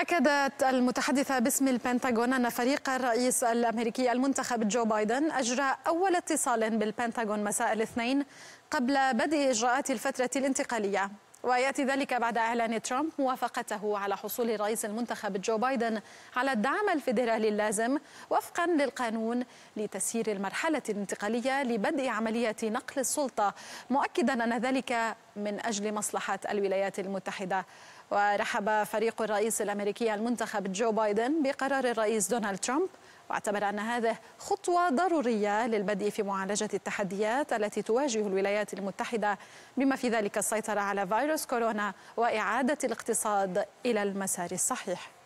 أكدت المتحدثة باسم البنتاغون أن فريق الرئيس الأمريكي المنتخب جو بايدن أجرى أول اتصال بالبنتاغون مساء الاثنين قبل بدء إجراءات الفترة الانتقالية وياتي ذلك بعد اعلان ترامب موافقته على حصول الرئيس المنتخب جو بايدن على الدعم الفيدرالي اللازم وفقا للقانون لتسيير المرحله الانتقاليه لبدء عمليه نقل السلطه مؤكدا ان ذلك من اجل مصلحه الولايات المتحده ورحب فريق الرئيس الامريكي المنتخب جو بايدن بقرار الرئيس دونالد ترامب واعتبر أن هذه خطوة ضرورية للبدء في معالجة التحديات التي تواجه الولايات المتحدة بما في ذلك السيطرة على فيروس كورونا وإعادة الاقتصاد إلى المسار الصحيح